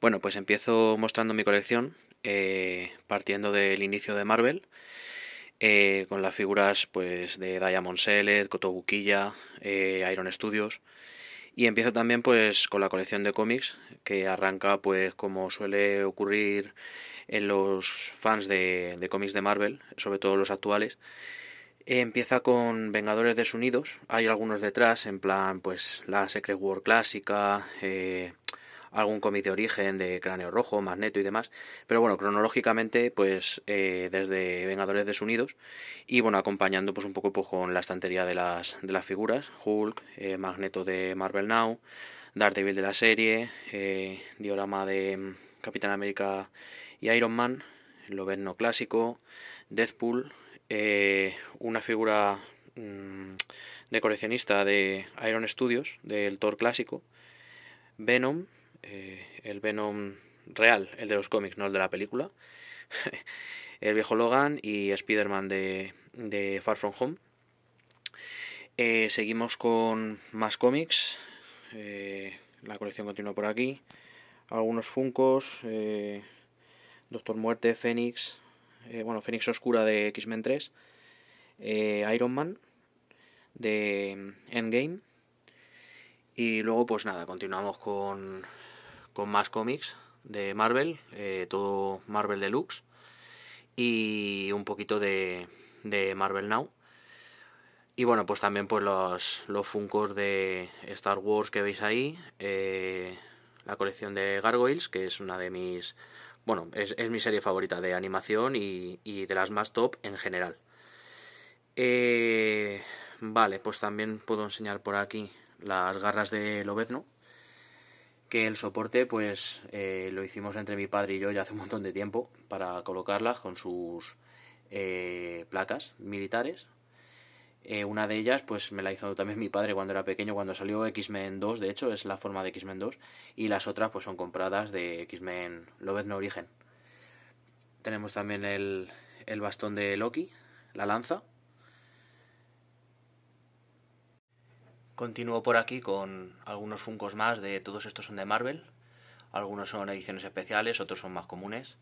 Bueno, pues empiezo mostrando mi colección, eh, partiendo del inicio de Marvel, eh, con las figuras pues de Diamond Select, Cotobuquilla, eh, Iron Studios. Y empiezo también pues con la colección de cómics, que arranca pues como suele ocurrir en los fans de, cómics de Marvel, sobre todo los actuales. Empieza con Vengadores desunidos, hay algunos detrás, en plan pues la Secret War clásica, algún cómic de origen de Cráneo Rojo, Magneto y demás. Pero bueno, cronológicamente, pues eh, desde Vengadores Desunidos y bueno, acompañando pues un poco poco pues, con la estantería de las, de las figuras, Hulk, eh, Magneto de Marvel Now, Daredevil de la serie, eh, Diorama de mm, Capitán América y Iron Man, Loberno clásico, Deadpool, una figura mm, de coleccionista de Iron Studios, del Thor clásico, Venom, eh, el Venom real, el de los cómics, no el de la película, el viejo Logan y Spider-Man de, Far From Home. Eh, seguimos con más cómics, eh, la colección continúa por aquí, algunos Funcos, Doctor Muerte, Fénix, bueno, Fénix Oscura de X-Men 3, Iron Man de Endgame. Y luego, pues nada, continuamos con con más cómics de Marvel, eh, todo Marvel Deluxe y un poquito de, Marvel Now. Y bueno, pues también pues los, los Funkos de Star Wars que veis ahí, eh, la colección de Gargoyles, que es una de mis... Bueno, es, mi serie favorita de animación y, de las más top en general. Eh, vale, pues también puedo enseñar por aquí las garras de Lobezno, que el soporte pues eh, lo hicimos entre mi padre y yo ya hace un montón de tiempo para colocarlas con sus eh, placas militares. Eh, una de ellas pues me la hizo también mi padre cuando era pequeño, cuando salió X-Men 2, de hecho es la forma de X-Men 2, y las otras pues son compradas de X-Men Lobez No Origen. Tenemos también el, el bastón de Loki, la lanza, Continúo por aquí con algunos Funcos más de todos estos son de Marvel. Algunos son ediciones especiales, otros son más comunes.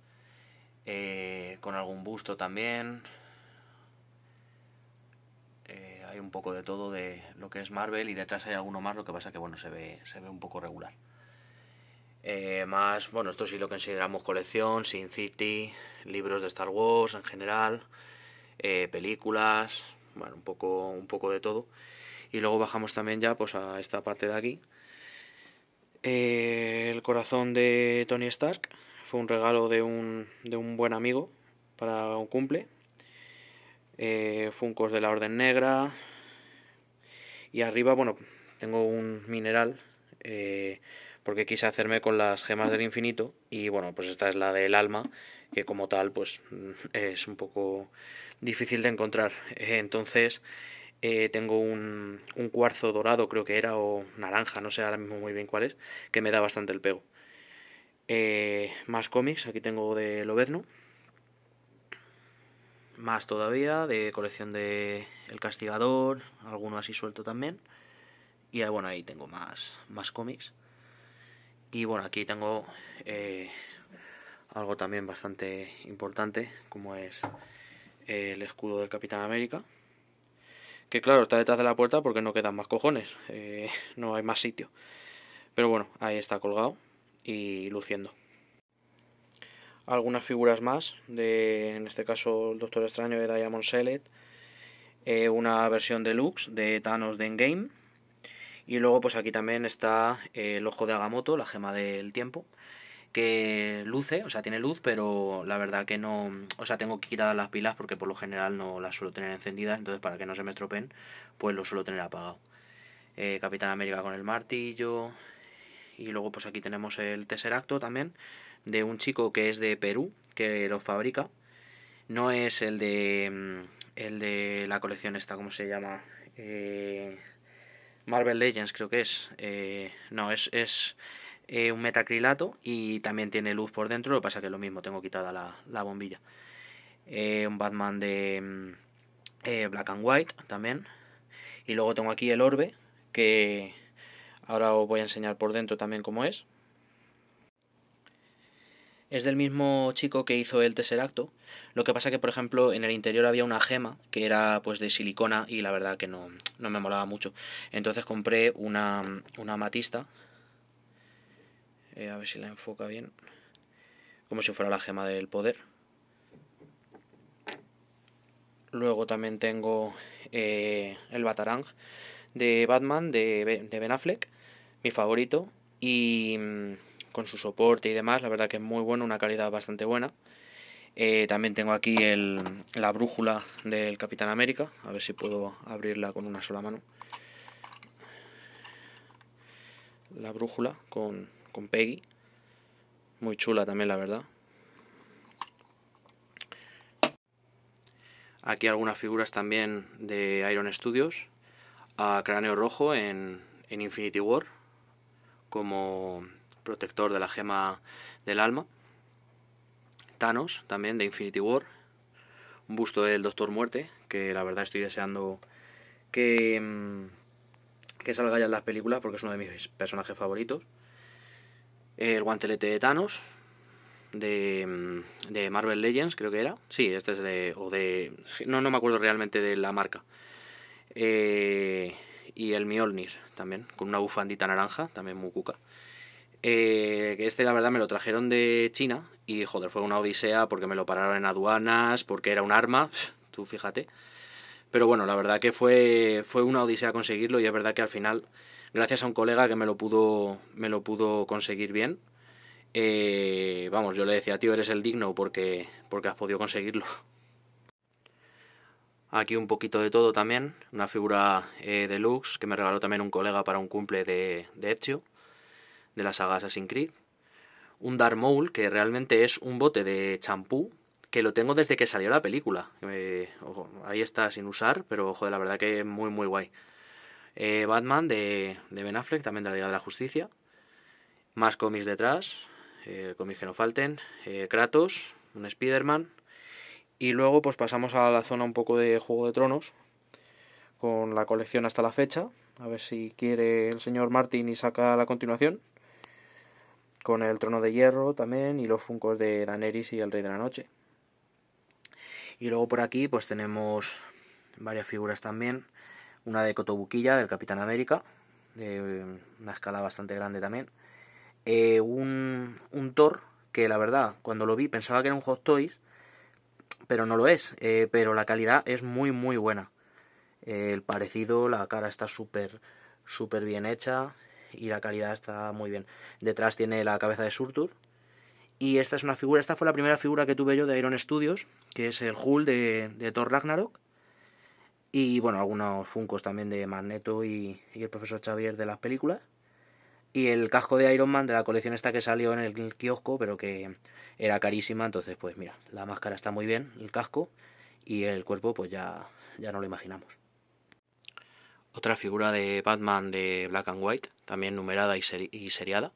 Eh, con algún busto también. Eh, hay un poco de todo de lo que es Marvel y detrás hay alguno más, lo que pasa que bueno, se ve, se ve un poco regular. Eh, más, bueno, esto sí lo consideramos colección, Sin City, libros de Star Wars en general, películas, bueno, un poco, un poco de todo y luego bajamos también ya pues a esta parte de aquí. Eh, el corazón de Tony Stark fue un regalo de un, buen amigo para un cumple. Eh, Funcos de la Orden Negra. Y arriba, bueno, tengo un mineral. Eh, porque quise hacerme con las gemas del infinito y bueno, pues esta es la del alma, que como tal pues mm, es un poco difícil de encontrar. Entonces eh, tengo un, cuarzo dorado, creo que era, o naranja, no sé ahora mismo muy bien cuál es, que me da bastante el pego. Eh, más cómics, aquí tengo de Lobezno. Más todavía, de colección de El Castigador, alguno así suelto también. Y ah, bueno, ahí tengo más, más cómics. Y bueno, aquí tengo eh, algo también bastante importante, como es el escudo del Capitán América, que claro, está detrás de la puerta porque no quedan más cojones, eh, no hay más sitio. Pero bueno, ahí está colgado y luciendo. Algunas figuras más, de, en este caso el Doctor Extraño de Diamond Select, eh, una versión deluxe de Thanos de Endgame, y luego pues aquí también está eh, el ojo de Agamotto, la gema del tiempo, que luce, o sea, tiene luz, pero la verdad que no, o sea, tengo que quitar las pilas porque por lo general no las suelo tener encendidas, entonces para que no se me estropen, pues lo suelo tener apagado. Eh, Capitán América con el martillo y luego pues aquí tenemos el acto también de un chico que es de Perú, que lo fabrica. No es el de mm, el de la colección esta, ¿cómo se llama? Eh, Marvel Legends creo que es. Eh, no, es, es eh, un metacrilato y también tiene luz por dentro, lo que pasa que es lo mismo, tengo quitada la, bombilla. Eh, un Batman de mm, eh, Black and White también. Y luego tengo aquí el orbe, que ahora os voy a enseñar por dentro también cómo es. Es del mismo chico que hizo el Tesseracto. Lo que pasa que, por ejemplo, en el interior había una gema que era pues de silicona y la verdad que no, me molaba mucho. Entonces compré una, una matista eh, a ver si la enfoca bien. Como si fuera la gema del poder. Luego también tengo eh, el Batarang de Batman de, Ben Affleck, mi favorito. Y mm, con su soporte y demás, la verdad que es muy bueno, una calidad bastante buena. Eh, también tengo aquí el, la brújula del Capitán América, a ver si puedo abrirla con una sola mano. La brújula con con Peggy. Muy chula también, la verdad. Aquí algunas figuras también de Iron Studios. A Cráneo Rojo en, Infinity War. Como protector de la gema del alma. Thanos también de Infinity War. Un busto del Doctor Muerte. Que la verdad estoy deseando que, mm, que salga ya en las películas porque es uno de mis personajes favoritos el guantelete de Thanos, de, mm, de, Marvel Legends, creo que era. Sí, este es de. O de. No, no me acuerdo realmente de la marca. Eh, y el Mjolnir también, con una bufandita naranja, también muy cuca. Eh, este, la verdad, me lo trajeron de China y, joder, fue una odisea porque me lo pararon en aduanas, porque era un arma. Tú fíjate. Pero bueno, la verdad que fue, fue una odisea conseguirlo y es verdad que al final gracias a un colega que me lo pudo, me lo pudo conseguir bien. Eh, vamos, yo le decía, tío, eres el digno porque, porque has podido conseguirlo. Aquí un poquito de todo también, una figura de eh, deluxe que me regaló también un colega para un cumple de, de Ezio, de la saga Assassin's Creed. Un Dark Maul, que realmente es un bote de champú, que lo tengo desde que salió la película. Eh, ahí está sin usar, pero ojo, la verdad que es muy, muy guay. Eh, Batman de, Ben Affleck, también de la Liga de la Justicia. Más cómics detrás, cómics que no falten. Eh, Kratos, un Spider-Man. Y luego pues pasamos a la zona un poco de Juego de Tronos, con la colección hasta la fecha. A ver si quiere el señor Martin y saca la continuación. Con el Trono de Hierro también y los funcos de Daenerys y el Rey de la Noche. Y luego por aquí pues tenemos varias figuras también una de Cotobuquilla, del Capitán América, de una escala bastante grande también. Eh, un, Thor, que la verdad, cuando lo vi pensaba que era un Hot Toys, pero no lo es. Eh, pero la calidad es muy, muy buena. el parecido, la cara está súper, súper bien hecha y la calidad está muy bien. Detrás tiene la cabeza de Surtur. Y esta es una figura, esta fue la primera figura que tuve yo de Iron Studios, que es el Hulk de, de Thor Ragnarok. Y bueno, algunos funcos también de Magneto y, el profesor Xavier de las películas. Y el casco de Iron Man de la colección esta que salió en el kiosco, pero que era carísima. Entonces, pues mira, la máscara está muy bien, el casco y el cuerpo, pues ya, ya no lo imaginamos. Otra figura de Batman de Black and White, también numerada y, seriada.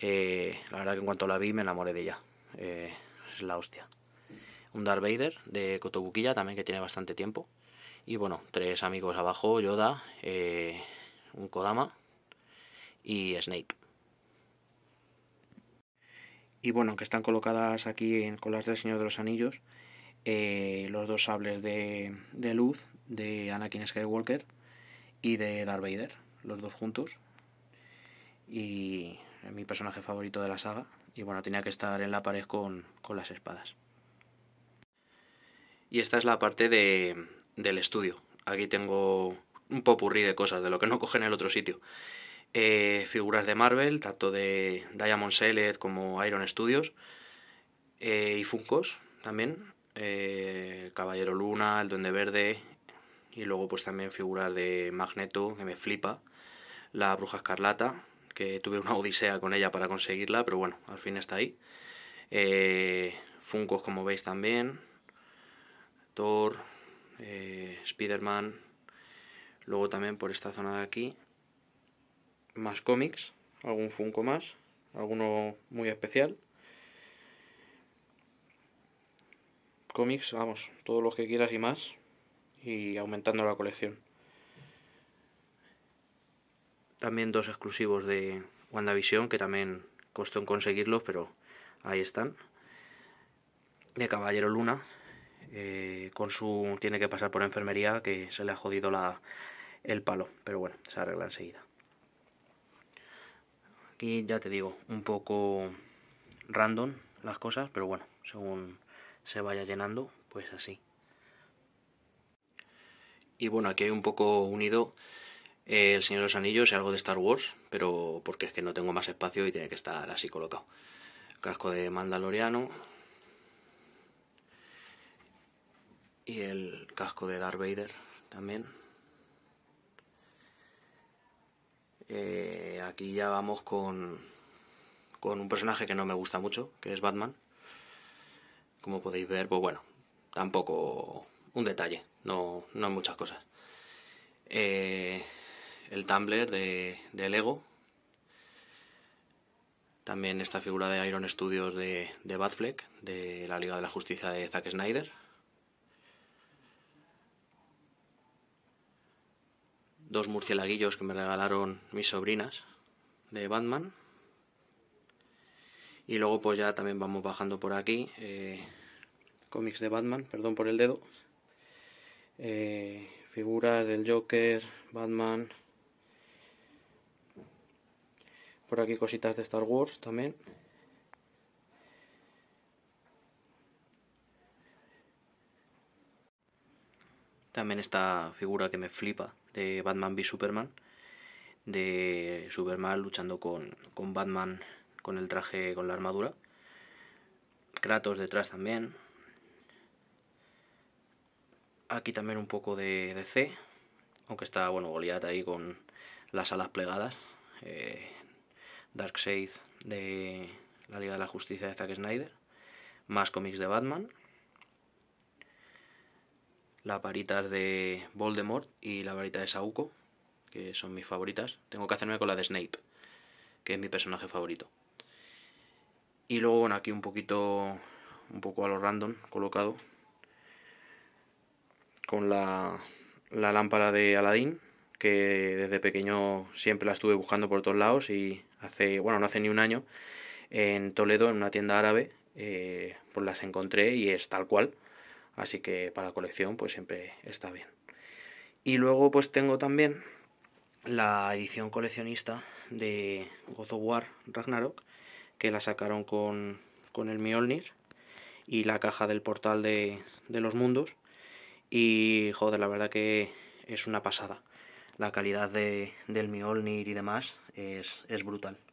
Eh, la verdad que en cuanto la vi me enamoré de ella. Eh, es la hostia. Un Darth Vader de Cotobuquilla también que tiene bastante tiempo y bueno, tres amigos abajo, Yoda, eh, un Kodama y Snape. Y bueno, que están colocadas aquí en, con las del Señor de los Anillos eh, los dos sables de, de luz de Anakin Skywalker y de Darth Vader, los dos juntos. Y mi personaje favorito de la saga. Y bueno, tenía que estar en la pared con, con las espadas. Y esta es la parte de, del estudio. Aquí tengo un popurrí de cosas, de lo que no coge en el otro sitio. Eh, figuras de Marvel, tanto de Diamond Select como Iron Studios. Eh, y Funkos también. El eh, Caballero Luna, El Duende Verde. Y luego pues también figuras de Magneto, que me flipa. La Bruja Escarlata, que tuve una odisea con ella para conseguirla, pero bueno, al fin está ahí. Funkos como veis también. Thor, eh, Spider-Man, luego también por esta zona de aquí, más cómics, algún Funko más, alguno muy especial. Cómics, vamos, todos los que quieras y más, y aumentando la colección. También dos exclusivos de WandaVision, que también costó en conseguirlos, pero ahí están. De Caballero Luna, eh, con su tiene que pasar por enfermería que se le ha jodido la, el palo, pero bueno, se arregla enseguida. Aquí ya te digo, un poco random las cosas, pero bueno, según se vaya llenando, pues así. Y bueno, aquí hay un poco unido eh, El Señor de los Anillos y algo de Star Wars, pero porque es que no tengo más espacio y tiene que estar así colocado. Casco de Mandaloriano, y el casco de Darth Vader también. Eh, aquí ya vamos con, con un personaje que no me gusta mucho, que es Batman. Como podéis ver, pues bueno, tampoco un detalle, no, no muchas cosas. Eh, el Tumblr de, Lego. También esta figura de Iron Studios de, de Batfleck, de la Liga de la Justicia de Zack Snyder. dos murciélaguillos que me regalaron mis sobrinas de Batman. Y luego pues ya también vamos bajando por aquí. Eh, cómics de Batman, perdón por el dedo. Eh, figuras del Joker, Batman. Por aquí cositas de Star Wars también. también esta figura que me flipa de Batman v Superman, de Superman luchando con, Batman con el traje, con la armadura. Kratos detrás también. Aquí también un poco de, DC, C, aunque está, bueno, Goliath ahí con las alas plegadas. Eh, Darkseid de la Liga de la Justicia de Zack Snyder. Más cómics de Batman, las varitas de Voldemort y la varita de Sauco, que son mis favoritas. Tengo que hacerme con la de Snape, que es mi personaje favorito. Y luego, bueno, aquí un poquito, un poco a lo random colocado, con la, lámpara de Aladdin, que desde pequeño siempre la estuve buscando por todos lados y hace, bueno, no hace ni un año, en Toledo, en una tienda árabe, eh, pues las encontré y es tal cual así que para colección pues siempre está bien. Y luego pues tengo también la edición coleccionista de God of War Ragnarok, que la sacaron con, el Mjolnir y la caja del portal de, los mundos. Y joder, la verdad que es una pasada. La calidad de, del Mjolnir y demás es brutal.